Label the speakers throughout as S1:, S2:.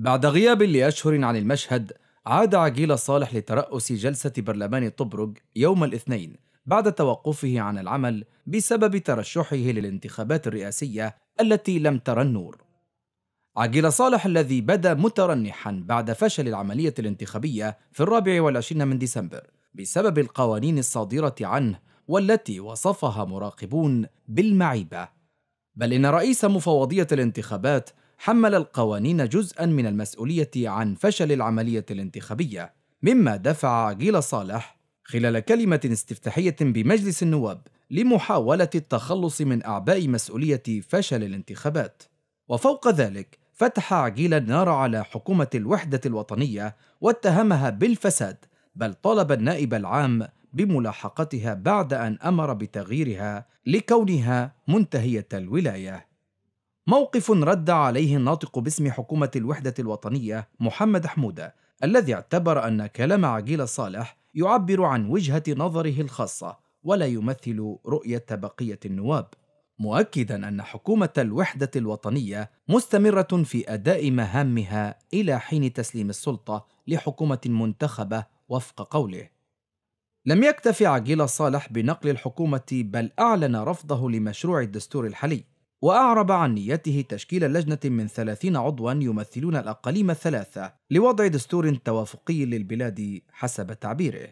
S1: بعد غياب لأشهر عن المشهد عاد عجيل صالح لترأس جلسة برلمان طبرق يوم الاثنين بعد توقفه عن العمل بسبب ترشحه للانتخابات الرئاسية التي لم ترى النور عجيل صالح الذي بدا مترنحا بعد فشل العملية الانتخابية في الرابع والعشرين من ديسمبر بسبب القوانين الصادرة عنه والتي وصفها مراقبون بالمعيبة بل إن رئيس مفوضية الانتخابات حمل القوانين جزءا من المسؤوليه عن فشل العمليه الانتخابيه مما دفع عقيل صالح خلال كلمه استفتاحيه بمجلس النواب لمحاوله التخلص من اعباء مسؤوليه فشل الانتخابات وفوق ذلك فتح عقيل النار على حكومه الوحده الوطنيه واتهمها بالفساد بل طالب النائب العام بملاحقتها بعد ان امر بتغييرها لكونها منتهيه الولايه موقف رد عليه الناطق باسم حكومة الوحدة الوطنية محمد حمودة الذي اعتبر أن كلام عجيل صالح يعبر عن وجهة نظره الخاصة ولا يمثل رؤية بقية النواب مؤكدا أن حكومة الوحدة الوطنية مستمرة في أداء مهامها إلى حين تسليم السلطة لحكومة منتخبة وفق قوله لم يكتف عجيل صالح بنقل الحكومة بل أعلن رفضه لمشروع الدستور الحالي وأعرب عن نيته تشكيل لجنة من ثلاثين عضوا يمثلون الأقاليم الثلاثة لوضع دستور توافقي للبلاد حسب تعبيره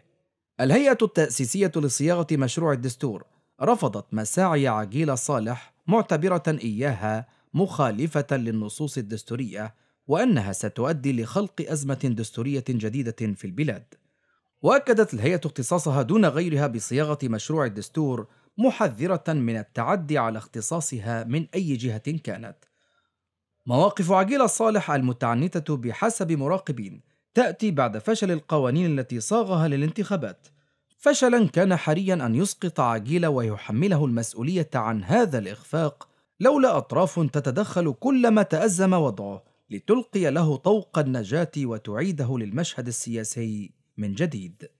S1: الهيئة التأسيسية لصياغة مشروع الدستور رفضت مساعي عجيل صالح معتبرة إياها مخالفة للنصوص الدستورية وأنها ستؤدي لخلق أزمة دستورية جديدة في البلاد وأكدت الهيئة اختصاصها دون غيرها بصياغة مشروع الدستور محذرة من التعدي على اختصاصها من أي جهة كانت. مواقف عجيلة صالح المتعنتة بحسب مراقبين تأتي بعد فشل القوانين التي صاغها للانتخابات. فشلا كان حريا أن يسقط عجيل ويحمله المسؤولية عن هذا الإخفاق لولا أطراف تتدخل كلما تأزم وضعه لتلقي له طوق النجاة وتعيده للمشهد السياسي من جديد.